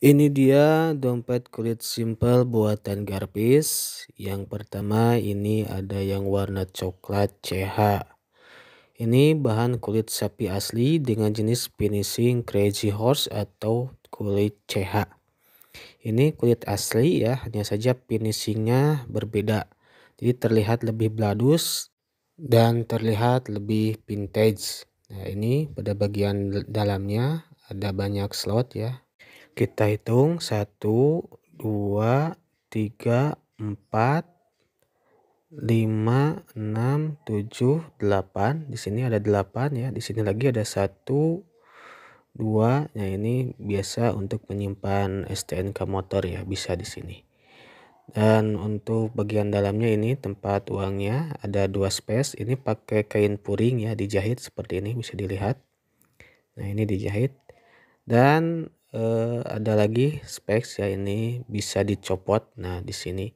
Ini dia dompet kulit simple buatan Garpis. Yang pertama ini ada yang warna coklat CH. Ini bahan kulit sapi asli dengan jenis finishing crazy horse atau kulit CH. Ini kulit asli ya, hanya saja finishingnya berbeda. Jadi terlihat lebih bladus dan terlihat lebih vintage. Nah ini pada bagian dalamnya ada banyak slot ya kita hitung 1, 2, 3, 4, 5, 6, 7, 8. Di sini ada 8 ya. Di sini lagi ada 1, 2. Nah, ini biasa untuk menyimpan STNK motor ya, bisa di sini. Dan untuk bagian dalamnya ini tempat uangnya ada dua space. Ini pakai kain puring ya, dijahit seperti ini bisa dilihat. Nah, ini dijahit. Dan uh, ada lagi specs ya ini bisa dicopot nah di sini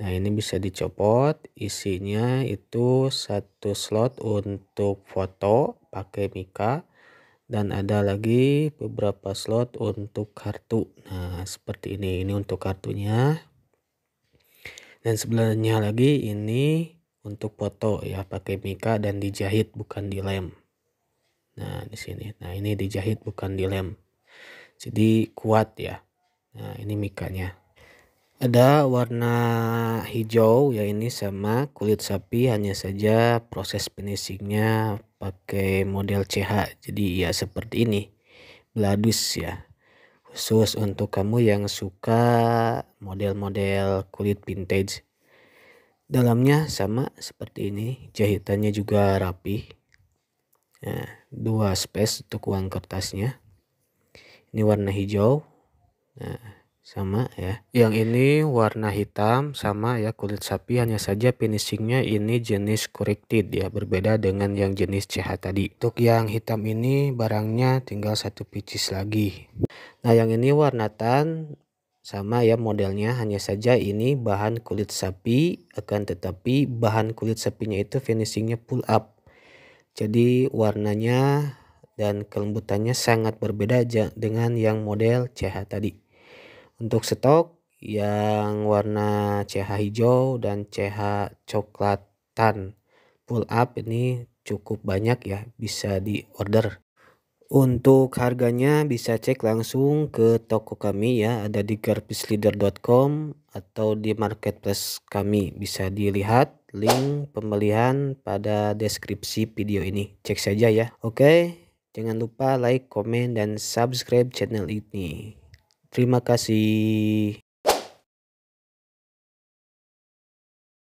nah ini bisa dicopot isinya itu satu slot untuk foto pakai mika dan ada lagi beberapa slot untuk kartu nah seperti ini ini untuk kartunya dan sebelahnya lagi ini untuk foto ya pakai mika dan dijahit bukan dilem nah di sini nah ini dijahit bukan dilem jadi kuat ya nah ini mikanya ada warna hijau ya ini sama kulit sapi hanya saja proses finishingnya pakai model CH jadi ya seperti ini bladus ya khusus untuk kamu yang suka model-model kulit vintage dalamnya sama seperti ini jahitannya juga rapi nah, dua space untuk uang kertasnya ini warna hijau nah sama ya yang ini warna hitam sama ya kulit sapi hanya saja finishingnya ini jenis corrected ya berbeda dengan yang jenis CH tadi untuk yang hitam ini barangnya tinggal satu pieces lagi nah yang ini warna tan sama ya modelnya hanya saja ini bahan kulit sapi akan tetapi bahan kulit sapinya itu finishingnya pull up jadi warnanya dan kelembutannya sangat berbeda dengan yang model CH tadi. Untuk stok yang warna CH hijau dan CH coklatan pull up ini cukup banyak ya bisa di order. Untuk harganya bisa cek langsung ke toko kami ya ada di garbisleader.com atau di marketplace kami bisa dilihat link pembelian pada deskripsi video ini cek saja ya. Oke Jangan lupa like, komen, dan subscribe channel ini. Terima kasih.